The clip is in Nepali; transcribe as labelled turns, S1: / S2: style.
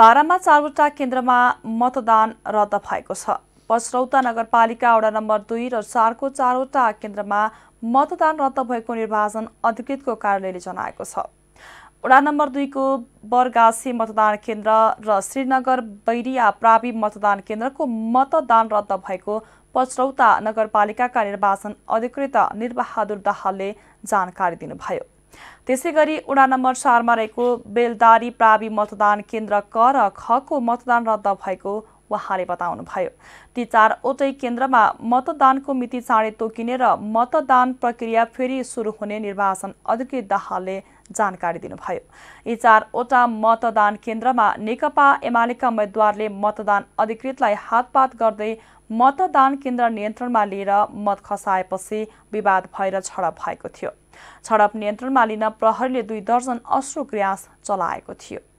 S1: बाह्रमा चारवटा केन्द्रमा मतदान रद्द भएको छ पचरौता नगरपालिका वडा नम्बर दुई र चारको चारवटा केन्द्रमा मतदान रद्द भएको निर्वाचन अधिकृतको कार्यालयले जनाएको छ वडा नम्बर दुईको बरगासी मतदान केन्द्र र श्रीनगर बैरिया प्रावि मतदान केन्द्रको मतदान रद्द भएको पचरौता नगरपालिकाका निर्वाचन अधिकृत निर्बहादुर दाहालले जानकारी दिनुभयो त्यसै गरी उडा नम्बर चारमा रहेको बेलदारी प्रावि मतदान केन्द्र क र खको मतदान रद्द भएको उहाँले बताउनुभयो ती चारवटै केन्द्रमा मतदानको मिति चाँडै तोकिने र मतदान प्रक्रिया फेरि सुरु हुने निर्वाचन अधिकृत दाहालले जानकारी दिनुभयो यी चारवटा मतदान केन्द्रमा नेकपा एमालेका उम्मेद्वारले मतदान अधिकृतलाई हातपात गर्दै मतदान केन्द्र नियन्त्रणमा लिएर मत खसाएपछि विवाद भएर झडप भएको थियो झडप नियन्त्रणमा लिन प्रहरीले दुई दर्जन अश्रु ग्रास चलाएको थियो